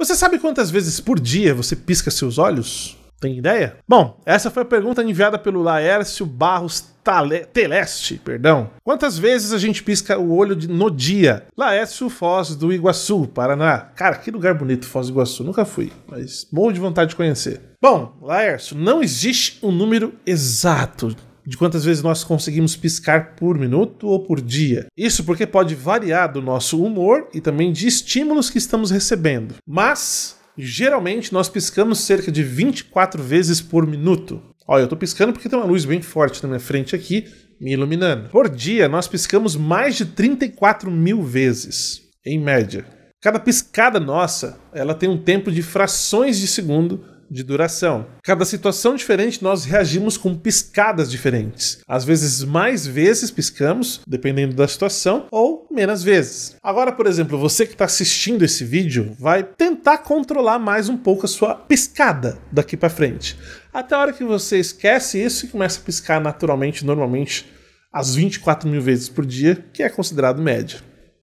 Você sabe quantas vezes por dia você pisca seus olhos? Tem ideia? Bom, essa foi a pergunta enviada pelo Laércio Barros Tale Teleste, perdão. Quantas vezes a gente pisca o olho de, no dia? Laércio Foz do Iguaçu, Paraná. Cara, que lugar bonito Foz do Iguaçu. Nunca fui, mas morro de vontade de conhecer. Bom, Laércio, não existe um número exato de quantas vezes nós conseguimos piscar por minuto ou por dia. Isso porque pode variar do nosso humor e também de estímulos que estamos recebendo. Mas, geralmente, nós piscamos cerca de 24 vezes por minuto. Olha, eu estou piscando porque tem uma luz bem forte na minha frente aqui, me iluminando. Por dia, nós piscamos mais de 34 mil vezes, em média. Cada piscada nossa, ela tem um tempo de frações de segundo de duração. Cada situação diferente nós reagimos com piscadas diferentes. Às vezes mais vezes piscamos, dependendo da situação, ou menos vezes. Agora, por exemplo, você que está assistindo esse vídeo vai tentar controlar mais um pouco a sua piscada daqui para frente. Até a hora que você esquece isso e começa a piscar naturalmente, normalmente, às 24 mil vezes por dia, que é considerado média.